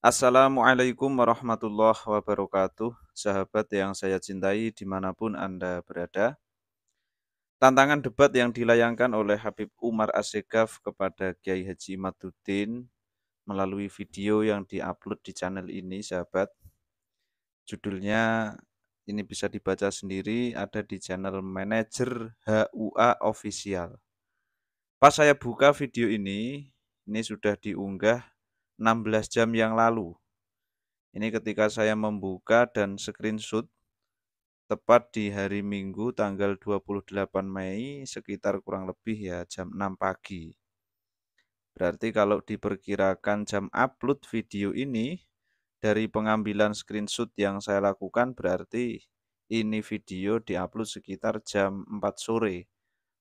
Assalamualaikum warahmatullahi wabarakatuh, sahabat yang saya cintai dimanapun Anda berada. Tantangan debat yang dilayangkan oleh Habib Umar Asegaf kepada Kiai Haji Matutin melalui video yang diupload di channel ini, sahabat. Judulnya ini bisa dibaca sendiri, ada di channel Manager HUA official. Pas saya buka video ini, ini sudah diunggah 16 jam yang lalu. Ini ketika saya membuka dan screenshot tepat di hari Minggu tanggal 28 Mei sekitar kurang lebih ya jam 6 pagi. Berarti kalau diperkirakan jam upload video ini dari pengambilan screenshot yang saya lakukan berarti ini video diupload sekitar jam 4 sore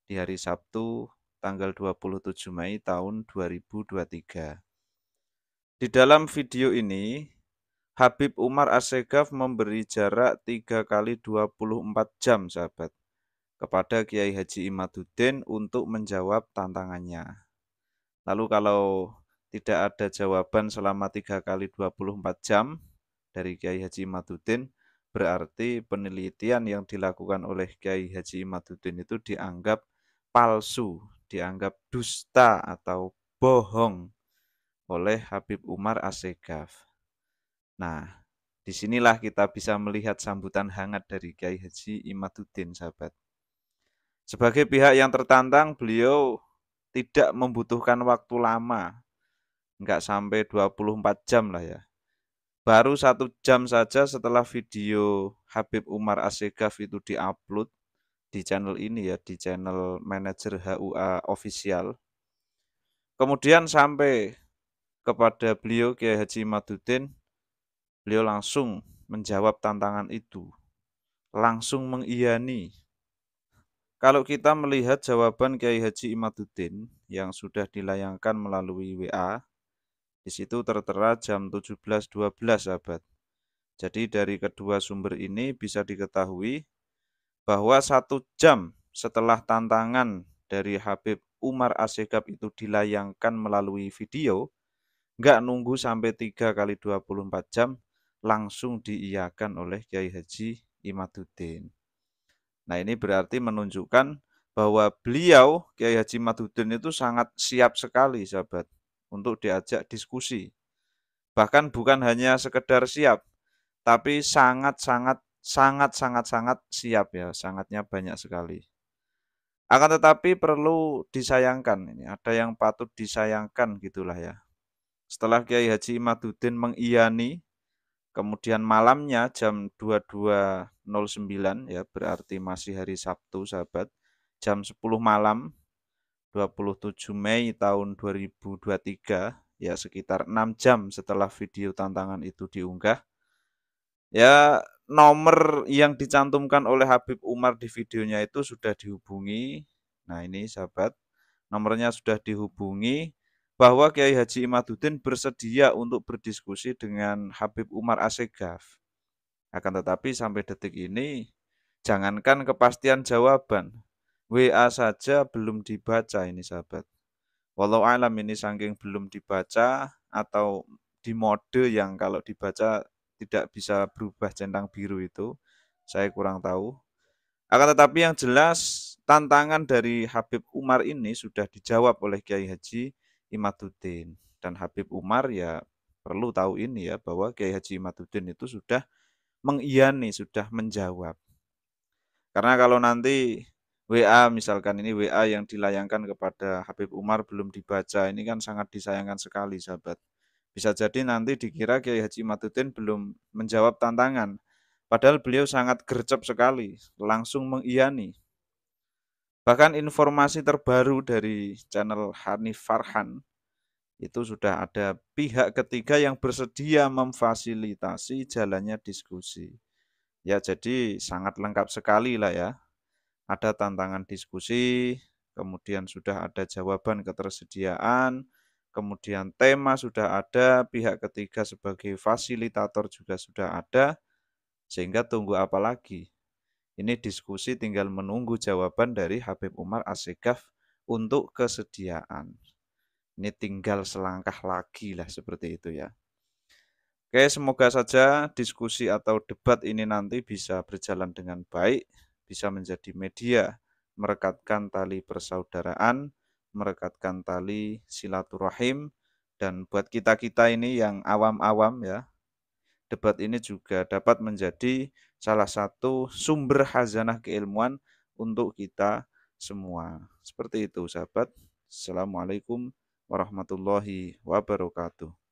di hari Sabtu tanggal 27 Mei tahun 2023. Di dalam video ini, Habib Umar Assegaf memberi jarak 3 kali 24 jam, sahabat, kepada Kiai Haji Imaduddin untuk menjawab tantangannya. Lalu kalau tidak ada jawaban selama 3 kali 24 jam dari Kiai Haji Imaduddin, berarti penelitian yang dilakukan oleh Kiai Haji Imaduddin itu dianggap palsu, dianggap dusta atau bohong oleh Habib Umar Asegaf. Nah, disinilah kita bisa melihat sambutan hangat dari Kiai Haji Imaduddin sahabat. Sebagai pihak yang tertantang, beliau tidak membutuhkan waktu lama, nggak sampai 24 jam lah ya. Baru satu jam saja setelah video Habib Umar Asegaf itu diupload di channel ini ya, di channel manajer HUA official. Kemudian sampai kepada beliau Kiai Haji Madudin, beliau langsung menjawab tantangan itu. Langsung mengiyani. Kalau kita melihat jawaban Kiai Haji Imaduddin yang sudah dilayangkan melalui WA, di situ tertera jam 17.12 abad. Jadi dari kedua sumber ini bisa diketahui bahwa satu jam setelah tantangan dari Habib Umar Asyikab itu dilayangkan melalui video, Enggak nunggu sampai 3 kali 24 jam, langsung diiakan oleh Kiai Haji Imaduddin. Nah ini berarti menunjukkan bahwa beliau, Kiai Haji Imaduddin itu sangat siap sekali sahabat untuk diajak diskusi. Bahkan bukan hanya sekedar siap, tapi sangat-sangat sangat-sangat-sangat siap ya, sangatnya banyak sekali. Akan tetapi perlu disayangkan ini, ada yang patut disayangkan gitulah ya. Setelah Kiai Haji Imaduddin mengiyani, kemudian malamnya jam 22.09 ya berarti masih hari Sabtu sahabat, jam 10 malam 27 Mei tahun 2023 ya sekitar 6 jam setelah video tantangan itu diunggah. Ya nomor yang dicantumkan oleh Habib Umar di videonya itu sudah dihubungi. Nah ini sahabat, nomornya sudah dihubungi bahwa Kiai Haji Imaduddin bersedia untuk berdiskusi dengan Habib Umar Asegaf. Akan tetapi sampai detik ini, jangankan kepastian jawaban, WA saja belum dibaca ini sahabat. Walau alam ini saking belum dibaca atau di mode yang kalau dibaca tidak bisa berubah centang biru itu, saya kurang tahu. Akan tetapi yang jelas tantangan dari Habib Umar ini sudah dijawab oleh Kiai Haji Imaduddin dan Habib Umar ya perlu tahu ini ya bahwa Kiai Haji Imaduddin itu sudah mengiyani, sudah menjawab. Karena kalau nanti WA misalkan ini WA yang dilayangkan kepada Habib Umar belum dibaca, ini kan sangat disayangkan sekali sahabat. Bisa jadi nanti dikira Kiai Haji Imaduddin belum menjawab tantangan. Padahal beliau sangat gercep sekali, langsung mengiyani. Bahkan informasi terbaru dari channel Hani Farhan itu sudah ada pihak ketiga yang bersedia memfasilitasi jalannya diskusi. Ya, jadi sangat lengkap sekali lah ya. Ada tantangan diskusi, kemudian sudah ada jawaban ketersediaan, kemudian tema sudah ada, pihak ketiga sebagai fasilitator juga sudah ada, sehingga tunggu apa lagi? Ini diskusi tinggal menunggu jawaban dari Habib Umar Asyikaf untuk kesediaan. Ini tinggal selangkah lagi lah seperti itu ya. Oke, semoga saja diskusi atau debat ini nanti bisa berjalan dengan baik, bisa menjadi media merekatkan tali persaudaraan, merekatkan tali silaturahim, dan buat kita-kita ini yang awam-awam ya, debat ini juga dapat menjadi salah satu sumber hazanah keilmuan untuk kita semua. Seperti itu sahabat. Assalamualaikum warahmatullahi wabarakatuh.